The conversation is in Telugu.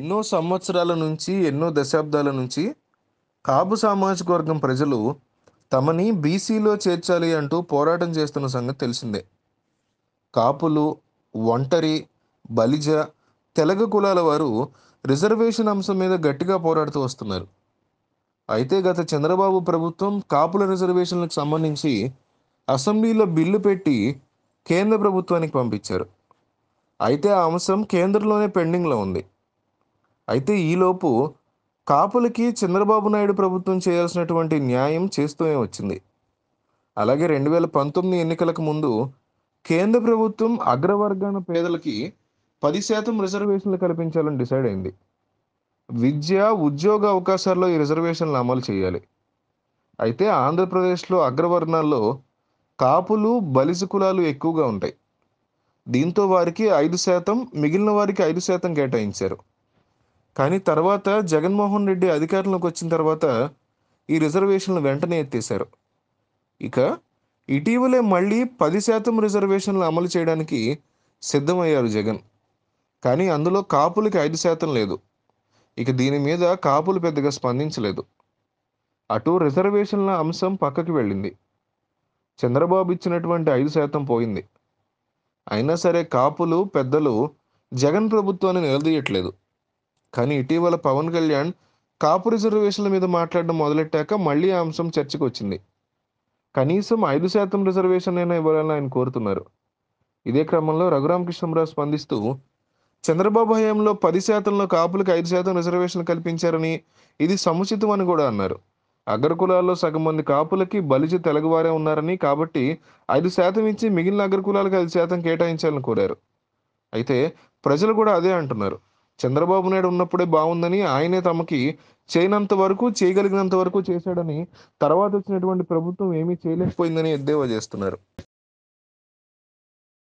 ఎన్నో సంవత్సరాల నుంచి ఎన్నో దశాబ్దాల నుంచి కాపు సామాజిక వర్గం ప్రజలు తమని బీసీలో చేర్చాలి అంటూ పోరాటం చేస్తున్న సంగతి తెలిసిందే కాపులు ఒంటరి బలిజ తెలగ కులాల వారు రిజర్వేషన్ అంశం మీద గట్టిగా పోరాడుతూ వస్తున్నారు అయితే గత చంద్రబాబు ప్రభుత్వం కాపుల రిజర్వేషన్లకు సంబంధించి అసెంబ్లీలో బిల్లు పెట్టి కేంద్ర ప్రభుత్వానికి పంపించారు అయితే ఆ అంశం కేంద్రంలోనే పెండింగ్లో ఉంది అయితే ఈలోపు కాపులకి చంద్రబాబు నాయుడు ప్రభుత్వం చేయాల్సినటువంటి న్యాయం చేస్తూనే వచ్చింది అలాగే రెండు వేల పంతొమ్మిది ఎన్నికలకు ముందు కేంద్ర ప్రభుత్వం అగ్రవర్గాన పేదలకి పది శాతం రిజర్వేషన్లు కల్పించాలని డిసైడ్ అయింది విద్య ఉద్యోగ అవకాశాల్లో ఈ రిజర్వేషన్లు అమలు చేయాలి అయితే ఆంధ్రప్రదేశ్లో అగ్రవర్ణాల్లో కాపులు బలిసి కులాలు ఎక్కువగా ఉంటాయి దీంతో వారికి ఐదు శాతం మిగిలిన వారికి ఐదు శాతం కేటాయించారు కానీ తర్వాత జగన్మోహన్ రెడ్డి అధికారంలోకి వచ్చిన తర్వాత ఈ రిజర్వేషన్లు వెంటనే ఎత్తేశారు ఇక ఇటీవలే మళ్ళీ పది శాతం రిజర్వేషన్లు అమలు చేయడానికి సిద్ధమయ్యారు జగన్ కానీ అందులో కాపులకి ఐదు శాతం లేదు ఇక దీని మీద కాపులు పెద్దగా స్పందించలేదు అటు రిజర్వేషన్ల అంశం పక్కకి వెళ్ళింది చంద్రబాబు ఇచ్చినటువంటి ఐదు శాతం పోయింది అయినా సరే కాపులు పెద్దలు జగన్ ప్రభుత్వాన్ని నిలదీయట్లేదు కానీ ఇటీవల పవన్ కళ్యాణ్ కాపు రిజర్వేషన్ల మీద మాట్లాడడం మొదలెట్టాక మళ్ళీ ఆ అంశం చర్చకు వచ్చింది కనీసం ఐదు శాతం రిజర్వేషన్ అయినా ఇవ్వాలని ఆయన కోరుతున్నారు ఇదే క్రమంలో రఘురామ కృష్ణరావు స్పందిస్తూ చంద్రబాబు హయాంలో పది శాతంలో కాపులకు ఐదు శాతం రిజర్వేషన్ కల్పించారని ఇది సముచితం అని కూడా అన్నారు అగ్రకులాల్లో సగం మంది కాపులకి బలిజ తెలుగువారే ఉన్నారని కాబట్టి ఐదు శాతం ఇచ్చి మిగిలిన అగ్రకులాలకు ఐదు శాతం కేటాయించాలని కోరారు అయితే ప్రజలు కూడా అదే అంటున్నారు చంద్రబాబు నాయుడు ఉన్నప్పుడే బాగుందని ఆయనే తమకి చేయనంత వరకు చేయగలిగినంత వరకు చేశాడని తర్వాత వచ్చినటువంటి ప్రభుత్వం ఏమీ చేయలేకపోయిందని ఎద్దేవా చేస్తున్నారు